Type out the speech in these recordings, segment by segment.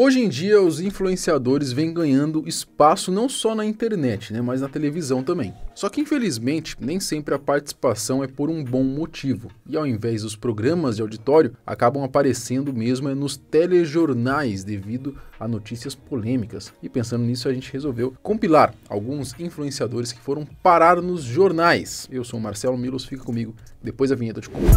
Hoje em dia, os influenciadores vêm ganhando espaço não só na internet, né, mas na televisão também. Só que, infelizmente, nem sempre a participação é por um bom motivo, e ao invés dos programas de auditório, acabam aparecendo mesmo é, nos telejornais devido a notícias polêmicas. E pensando nisso, a gente resolveu compilar alguns influenciadores que foram parar nos jornais. Eu sou o Marcelo Milos, fica comigo depois da vinheta de conto.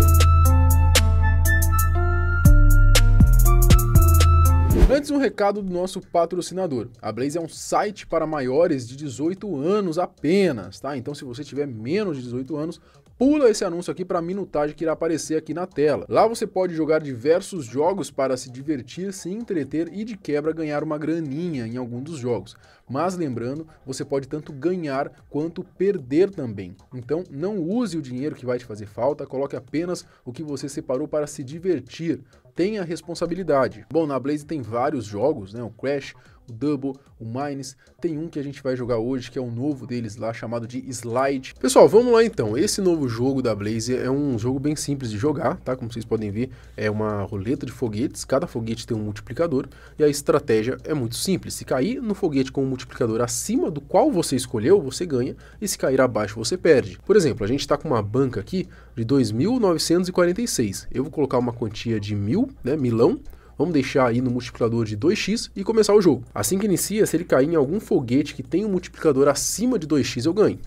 Antes, um recado do nosso patrocinador. A Blaze é um site para maiores de 18 anos apenas, tá? Então, se você tiver menos de 18 anos, pula esse anúncio aqui para a minutagem que irá aparecer aqui na tela. Lá você pode jogar diversos jogos para se divertir, se entreter e de quebra ganhar uma graninha em algum dos jogos. Mas lembrando, você pode tanto ganhar quanto perder também. Então não use o dinheiro que vai te fazer falta, coloque apenas o que você separou para se divertir tem a responsabilidade. Bom, na Blaze tem vários jogos, né? O Crash, o Double, o Mines. Tem um que a gente vai jogar hoje, que é o novo deles lá, chamado de Slide. Pessoal, vamos lá então. Esse novo jogo da Blaze é um jogo bem simples de jogar, tá? Como vocês podem ver, é uma roleta de foguetes. Cada foguete tem um multiplicador e a estratégia é muito simples. Se cair no foguete com um multiplicador acima do qual você escolheu, você ganha. E se cair abaixo, você perde. Por exemplo, a gente está com uma banca aqui de 2.946. Eu vou colocar uma quantia de mil, né, milão, Vamos deixar aí no multiplicador de 2x e começar o jogo. Assim que inicia, se ele cair em algum foguete que tem um multiplicador acima de 2x, eu ganho.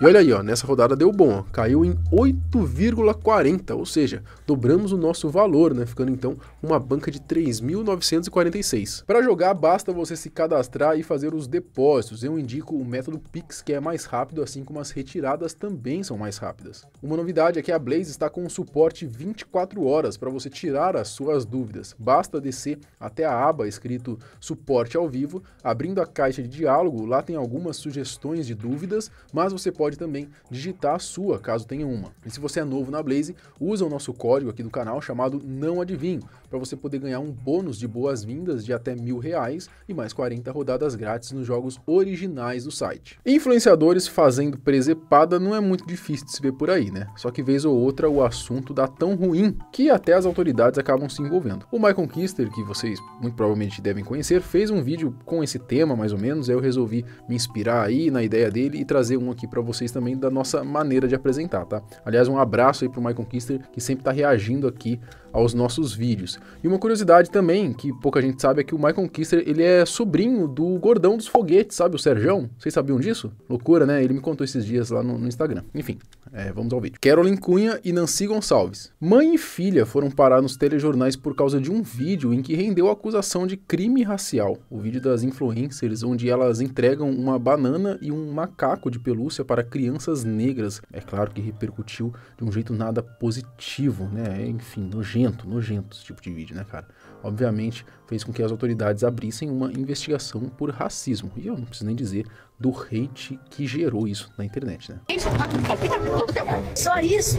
E olha aí, ó, nessa rodada deu bom, ó, caiu em 8,40, ou seja, dobramos o nosso valor, né, ficando então uma banca de 3.946. Para jogar, basta você se cadastrar e fazer os depósitos. Eu indico o método Pix, que é mais rápido, assim como as retiradas também são mais rápidas. Uma novidade é que a Blaze está com um suporte 24 horas para você tirar as suas dúvidas. Basta descer até a aba escrito suporte ao vivo, abrindo a caixa de diálogo, lá tem algumas sugestões de dúvidas, mas você pode pode também digitar a sua, caso tenha uma. E se você é novo na Blaze, usa o nosso código aqui do canal chamado Não Adivinho, para você poder ganhar um bônus de boas-vindas de até mil reais e mais 40 rodadas grátis nos jogos originais do site. Influenciadores fazendo presepada não é muito difícil de se ver por aí, né? Só que vez ou outra o assunto dá tão ruim que até as autoridades acabam se envolvendo. O Michael Kister, que vocês muito provavelmente devem conhecer, fez um vídeo com esse tema mais ou menos, aí eu resolvi me inspirar aí na ideia dele e trazer um aqui para vocês vocês também da nossa maneira de apresentar, tá? Aliás, um abraço aí pro Michael Kister, que sempre tá reagindo aqui aos nossos vídeos. E uma curiosidade também, que pouca gente sabe, é que o Michael Kister, ele é sobrinho do gordão dos foguetes, sabe? O Serjão. Vocês sabiam disso? Loucura, né? Ele me contou esses dias lá no, no Instagram. Enfim, é, vamos ao vídeo. Carolyn Cunha e Nancy Gonçalves. Mãe e filha foram parar nos telejornais por causa de um vídeo em que rendeu a acusação de crime racial. O vídeo das influencers, onde elas entregam uma banana e um macaco de pelúcia para crianças negras. É claro que repercutiu de um jeito nada positivo, né? Enfim, nojento, nojento esse tipo de vídeo, né, cara? obviamente, fez com que as autoridades abrissem uma investigação por racismo. E eu não preciso nem dizer do hate que gerou isso na internet, né? Só isso?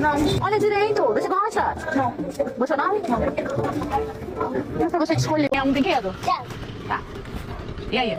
Não. Olha direito, você gosta? Não. Gostou Não. É pra você escolher. É um brinquedo? Tá. Tá. E aí?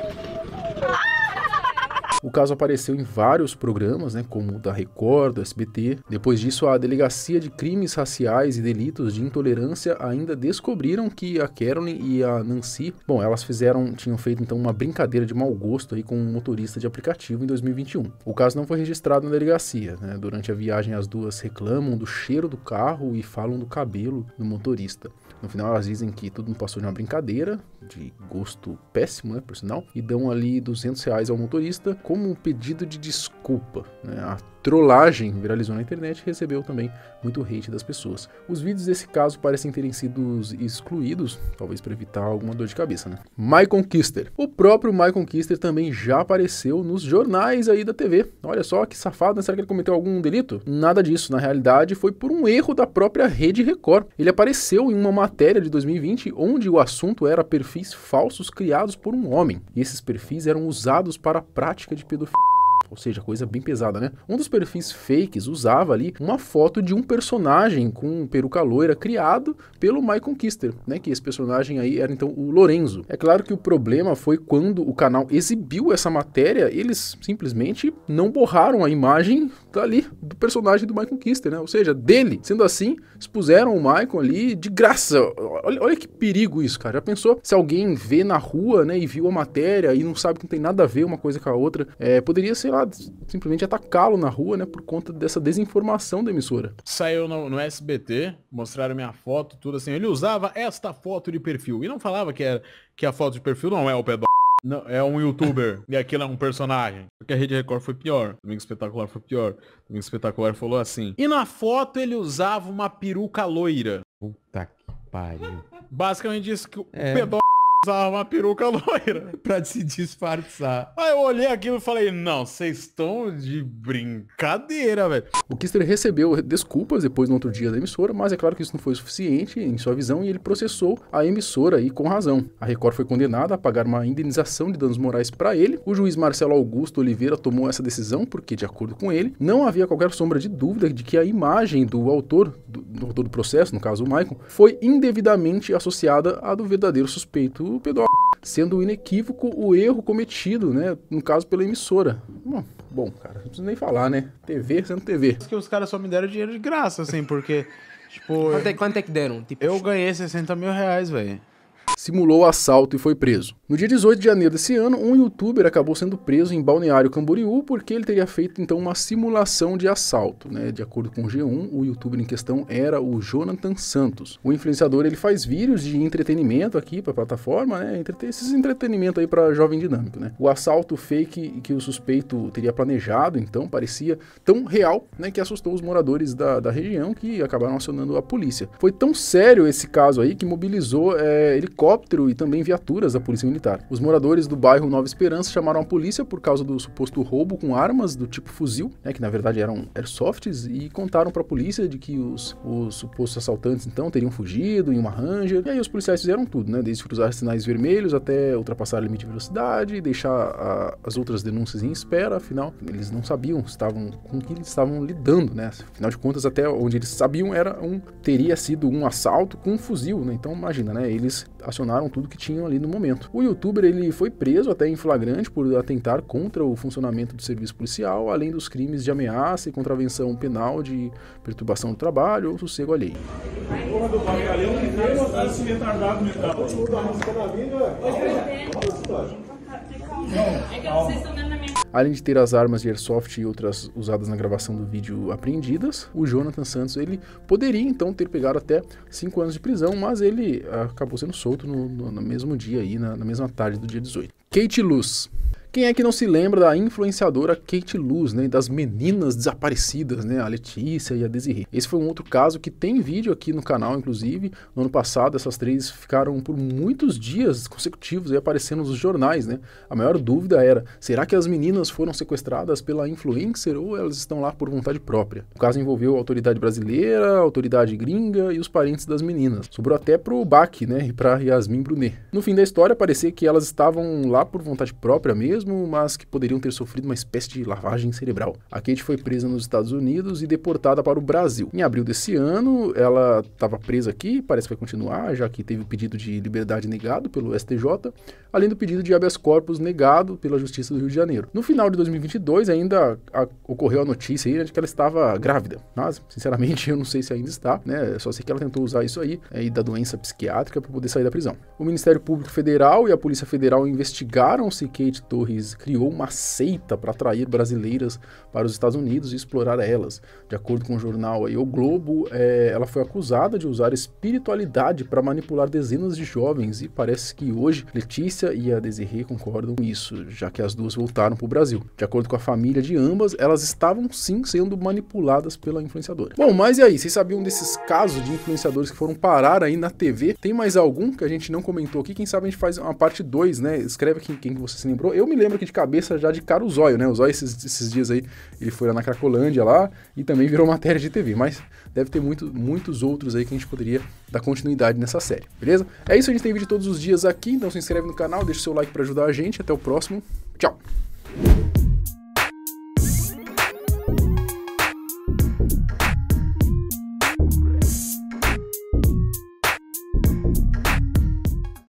O caso apareceu em vários programas, né, como o da Record, do SBT. Depois disso, a Delegacia de Crimes Raciais e Delitos de Intolerância ainda descobriram que a Carolyn e a Nancy, bom, elas fizeram, tinham feito então uma brincadeira de mau gosto aí com um motorista de aplicativo em 2021. O caso não foi registrado na delegacia, né? Durante a viagem, as duas reclamam do cheiro do carro e falam do cabelo do motorista. No final, elas dizem que tudo passou de uma brincadeira, de gosto péssimo, né, por sinal, e dão ali 200 reais ao motorista como um pedido de desculpa. Né? A trollagem viralizou na internet e recebeu também muito hate das pessoas. Os vídeos desse caso parecem terem sido excluídos, talvez para evitar alguma dor de cabeça, né? Michael Kister. O próprio Michael Kister também já apareceu nos jornais aí da TV. Olha só que safado, né? será que ele cometeu algum delito? Nada disso, na realidade foi por um erro da própria Rede Record. Ele apareceu em uma matéria de 2020 onde o assunto era perfis falsos criados por um homem. E esses perfis eram usados para a prática de de pedofilia ou seja, coisa bem pesada, né? Um dos perfis fakes usava ali uma foto de um personagem com peruca loira criado pelo Michael Kister, né? Que esse personagem aí era então o Lorenzo. É claro que o problema foi quando o canal exibiu essa matéria, eles simplesmente não borraram a imagem tá ali do personagem do Michael Kister, né? Ou seja, dele. Sendo assim, expuseram o Michael ali de graça. Olha, olha que perigo isso, cara. Já pensou se alguém vê na rua, né, e viu a matéria e não sabe que não tem nada a ver uma coisa com a outra? É, poderia, sei lá, simplesmente atacá-lo na rua, né, por conta dessa desinformação da emissora. Saiu no, no SBT, mostraram minha foto, tudo assim. Ele usava esta foto de perfil e não falava que era que a foto de perfil não é o pedófilo. Não, é um youtuber. e aquilo é um personagem. Porque a Rede Record foi pior. Domingo Espetacular foi pior. Domingo Espetacular falou assim. E na foto ele usava uma peruca loira. Puta que pariu. Basicamente disse que o é usar uma peruca loira. pra se disfarçar. Aí eu olhei aquilo e falei, não, vocês estão de brincadeira, velho. O Kister recebeu desculpas depois no outro dia da emissora, mas é claro que isso não foi suficiente em sua visão e ele processou a emissora e com razão. A Record foi condenada a pagar uma indenização de danos morais para ele. O juiz Marcelo Augusto Oliveira tomou essa decisão porque, de acordo com ele, não havia qualquer sombra de dúvida de que a imagem do autor, do, do autor do processo, no caso o Michael, foi indevidamente associada à do verdadeiro suspeito do sendo inequívoco o erro cometido, né? No caso, pela emissora. Bom, bom cara, não preciso nem falar, né? TV sendo TV. que os caras só me deram dinheiro de graça, assim, porque. Tipo, quanto, é, quanto é que deram? Tipo, eu ganhei 60 mil reais, velho simulou assalto e foi preso. No dia 18 de janeiro desse ano, um youtuber acabou sendo preso em Balneário Camboriú porque ele teria feito então uma simulação de assalto, né? De acordo com o G1, o youtuber em questão era o Jonathan Santos. O influenciador ele faz vídeos de entretenimento aqui para a plataforma, né? esses entretenimento aí para jovem dinâmico, né? O assalto fake que o suspeito teria planejado, então, parecia tão real, né, que assustou os moradores da, da região que acabaram acionando a polícia. Foi tão sério esse caso aí que mobilizou é, helicópteros helicóptero e também viaturas da Polícia Militar. Os moradores do bairro Nova Esperança chamaram a polícia por causa do suposto roubo com armas do tipo fuzil, né, que na verdade eram airsofts, e contaram para a polícia de que os, os supostos assaltantes então teriam fugido em uma Ranger. E aí os policiais fizeram tudo, né, desde cruzar sinais vermelhos até ultrapassar o limite de velocidade, deixar a, as outras denúncias em espera, afinal eles não sabiam estavam com que eles estavam lidando, né? Afinal de contas, até onde eles sabiam era um teria sido um assalto com um fuzil, né? Então imagina, né? Eles acionaram tudo que tinham ali no momento. O youtuber ele foi preso até em flagrante por atentar contra o funcionamento do serviço policial, além dos crimes de ameaça e contravenção penal de perturbação do trabalho ou sossego alheio. ali não é que vocês estão Além de ter as armas de airsoft e outras usadas na gravação do vídeo apreendidas, o Jonathan Santos ele poderia então ter pegado até 5 anos de prisão, mas ele ah, acabou sendo solto no, no, no mesmo dia aí, na, na mesma tarde do dia 18. Kate Luz. Quem é que não se lembra da influenciadora Kate Luz, né, das meninas desaparecidas, né, a Letícia e a Desiree. Esse foi um outro caso que tem vídeo aqui no canal, inclusive, no ano passado essas três ficaram por muitos dias consecutivos aí aparecendo nos jornais, né. A maior dúvida era, será que as meninas foram sequestradas pela influencer ou elas estão lá por vontade própria? O caso envolveu a autoridade brasileira, a autoridade gringa e os parentes das meninas. Sobrou até pro Baque, né, e pra Yasmin Brunet. No fim da história, parecia que elas estavam lá por vontade própria mesmo, mesmo, mas que poderiam ter sofrido uma espécie de lavagem cerebral. A Kate foi presa nos Estados Unidos e deportada para o Brasil. Em abril desse ano, ela estava presa aqui, parece que vai continuar, já que teve o pedido de liberdade negado pelo STJ, além do pedido de habeas corpus negado pela Justiça do Rio de Janeiro. No final de 2022, ainda a, ocorreu a notícia aí né, de que ela estava grávida, mas, sinceramente, eu não sei se ainda está, né? Só sei que ela tentou usar isso aí, aí é, da doença psiquiátrica, para poder sair da prisão. O Ministério Público Federal e a Polícia Federal investigaram se Kate Torres Torres criou uma seita para atrair brasileiras para os Estados Unidos e explorar elas. De acordo com o jornal aí, O Globo, é, ela foi acusada de usar espiritualidade para manipular dezenas de jovens e parece que hoje Letícia e a Desirê concordam com isso, já que as duas voltaram para o Brasil. De acordo com a família de ambas, elas estavam sim sendo manipuladas pela influenciadora. Bom, mas e aí? Vocês sabiam desses casos de influenciadores que foram parar aí na TV? Tem mais algum que a gente não comentou aqui? Quem sabe a gente faz uma parte 2, né? Escreve aqui quem você se lembrou. Eu me lembro aqui de cabeça já de cara o Zóio, né? O Zóio esses, esses, dias aí, ele foi lá na Cracolândia lá e também virou matéria de TV, mas deve ter muito, muitos outros aí que a gente poderia dar continuidade nessa série, beleza? É isso, a gente tem vídeo todos os dias aqui, então se inscreve no canal, deixa o seu like para ajudar a gente, até o próximo, tchau!